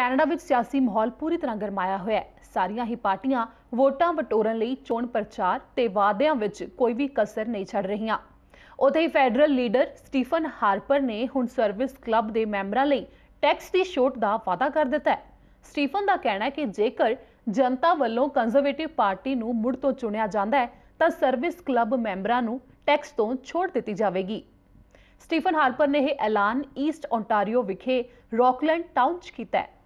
Canada ਵਿੱਚ ਸਿਆਸੀ ਮਾਹੌਲ ਪੂਰੀ ਤਰ੍ਹਾਂ ਗਰਮਾਇਆ ਹੋਇਆ ਹੈ ਸਾਰੀਆਂ ਹੀ ਪਾਰਟੀਆਂ ਵੋਟਾਂ ਵਟੋਰਨ ਲਈ ਚੋਣ ਪ੍ਰਚਾਰ ਤੇ ਵਾਅਦਿਆਂ ਵਿੱਚ ਕੋਈ ਵੀ ਕਸਰ ਨਹੀਂ ਛੱਡ ਰਹੀਆਂ ਉਥੇ ਹੀ ਫੈਡਰਲ ਲੀਡਰ ਸਟੀਫਨ ਹਾਰਪਰ ਨੇ ਹੁਣ ਸਰਵਿਸ ਕਲੱਬ ਦੇ ਮੈਂਬਰਾਂ ਲਈ ਟੈਕਸ ਦੀ ਛੋਟ ਦਾ ਵਾਅਦਾ ਕਰ ਦਿੱਤਾ ਹੈ ਸਟੀਫਨ ਦਾ ਕਹਿਣਾ ਹੈ ਕਿ ਜੇਕਰ ਜਨਤਾ ਵੱਲੋਂ ਕੰਜ਼ਰਵੇਟਿਵ ਪਾਰਟੀ ਨੂੰ ਮੁੜ ਤੋਂ ਚੁਣਿਆ ਜਾਂਦਾ ਹੈ ਤਾਂ ਸਰਵਿਸ ਕਲੱਬ ਮੈਂਬਰਾਂ ਨੂੰ ਟੈਕਸ ਤੋਂ ਛੋਟ ਦਿੱਤੀ ਜਾਵੇਗੀ ਸਟੀਫਨ ਹਾਰਪਰ ਨੇ ਇਹ ਐਲਾਨ ਈਸਟ ਓਨਟਾਰੀਓ ਵਿਖੇ ਰੌਕਲੈਂਡ ਟਾਊਨ 'ਚ ਕੀਤਾ ਹੈ